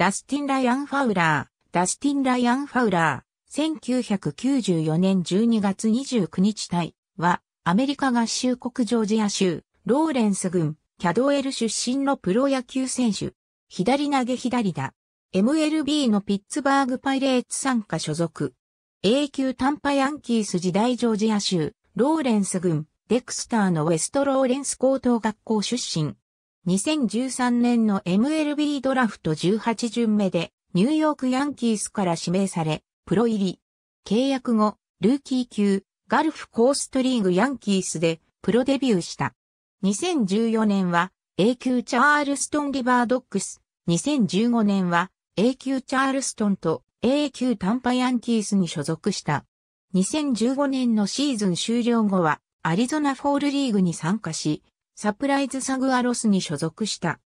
ダスティン・ライアン・ファウラー、ダスティン・ライアン・ファウラー、1994年12月29日隊は、アメリカ合衆国ジョージア州、ローレンス郡、キャドエル出身のプロ野球選手。左投げ左打。MLB のピッツバーグパイレーツ参加所属。A 級タンパヤンキース時代ジョージア州、ローレンス郡、デクスターのウェストローレンス高等学校出身。2013年の MLB ドラフト18巡目でニューヨークヤンキースから指名され、プロ入り。契約後、ルーキー級、ガルフコーストリーグヤンキースでプロデビューした。2014年は A 級チャールストンリバードックス。2015年は A 級チャールストンと A 級ンパヤンキースに所属した。2015年のシーズン終了後はアリゾナフォールリーグに参加し、サプライズサグアロスに所属した。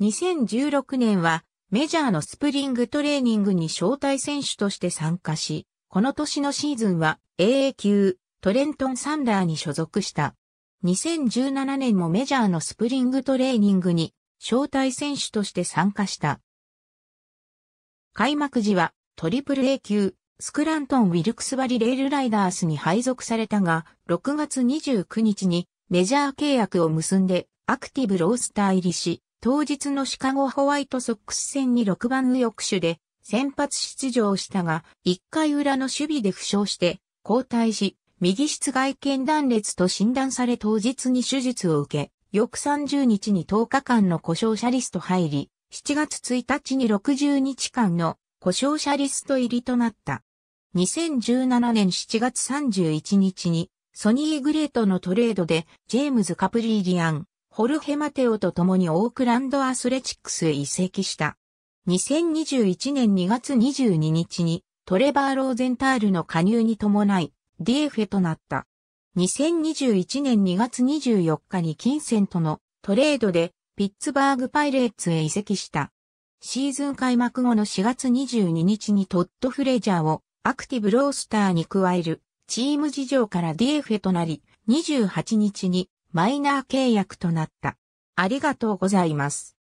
2016年はメジャーのスプリングトレーニングに招待選手として参加し、この年のシーズンは AA 級トレントンサンダーに所属した。2017年もメジャーのスプリングトレーニングに招待選手として参加した。開幕時はトリプル A 級スクラントン・ウィルクスバリ・レールライダースに配属されたが、6月29日にメジャー契約を結んで、アクティブロースター入りし、当日のシカゴホワイトソックス戦に6番右翼手で先発出場したが、1回裏の守備で負傷して交代し、右室外腱断裂と診断され当日に手術を受け、翌30日に10日間の故障者リスト入り、7月1日に60日間の故障者リスト入りとなった。2017年7月31日にソニー・グレートのトレードで、ジェームズ・カプリーリアン、ホルヘ・マテオと共にオークランド・アスレチックスへ移籍した。2021年2月22日に、トレバー・ローゼンタールの加入に伴い、DF となった。2021年2月24日に金銭とのトレードで、ピッツバーグ・パイレーツへ移籍した。シーズン開幕後の4月22日にトッド・フレジャーをアクティブロースターに加えるチーム事情から DF となり、28日にマイナー契約となった。ありがとうございます。